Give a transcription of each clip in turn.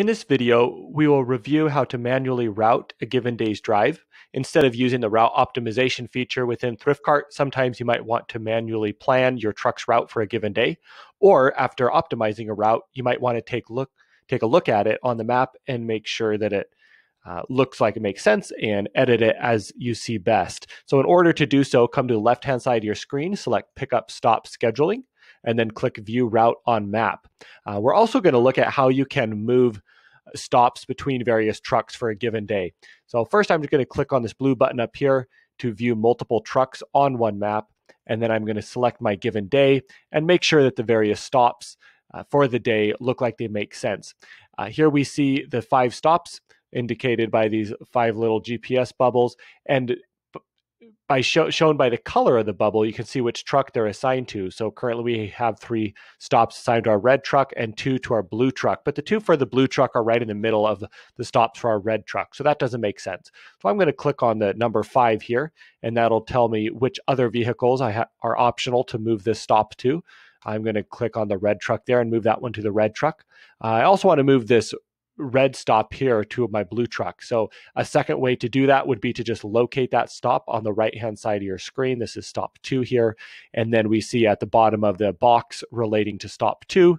In this video, we will review how to manually route a given day's drive. Instead of using the route optimization feature within ThriftCart, sometimes you might want to manually plan your truck's route for a given day, or after optimizing a route, you might want to take look take a look at it on the map and make sure that it uh, looks like it makes sense and edit it as you see best. So in order to do so, come to the left-hand side of your screen, select Pick Up Stop Scheduling, and then click View Route on Map. Uh, we're also going to look at how you can move uh, stops between various trucks for a given day. So first I'm just going to click on this blue button up here to view multiple trucks on one map. And then I'm going to select my given day and make sure that the various stops uh, for the day look like they make sense. Uh, here we see the five stops indicated by these five little GPS bubbles. And by show, shown by the color of the bubble, you can see which truck they're assigned to. So currently we have three stops assigned to our red truck and two to our blue truck. But the two for the blue truck are right in the middle of the stops for our red truck. So that doesn't make sense. So I'm going to click on the number five here, and that'll tell me which other vehicles I are optional to move this stop to. I'm going to click on the red truck there and move that one to the red truck. Uh, I also want to move this red stop here to my blue truck. So a second way to do that would be to just locate that stop on the right hand side of your screen. This is stop two here. And then we see at the bottom of the box relating to stop two,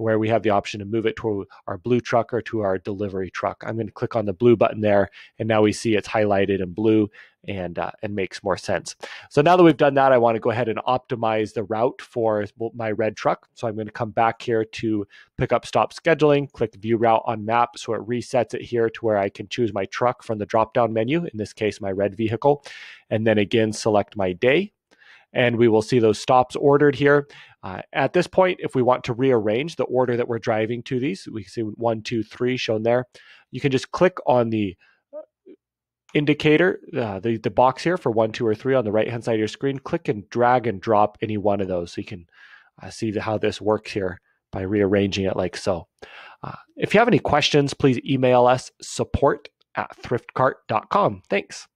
where we have the option to move it to our blue truck or to our delivery truck. I'm going to click on the blue button there, and now we see it's highlighted in blue and uh, and makes more sense. So now that we've done that, I want to go ahead and optimize the route for my red truck. So I'm going to come back here to pickup stop scheduling, click view route on map, so it resets it here to where I can choose my truck from the drop down menu. In this case, my red vehicle, and then again select my day and we will see those stops ordered here. Uh, at this point, if we want to rearrange the order that we're driving to these, we see one, two, three shown there. You can just click on the uh, indicator, uh, the, the box here for one, two, or three on the right-hand side of your screen. Click and drag and drop any one of those so you can uh, see how this works here by rearranging it like so. Uh, if you have any questions, please email us support at thriftcart.com. Thanks.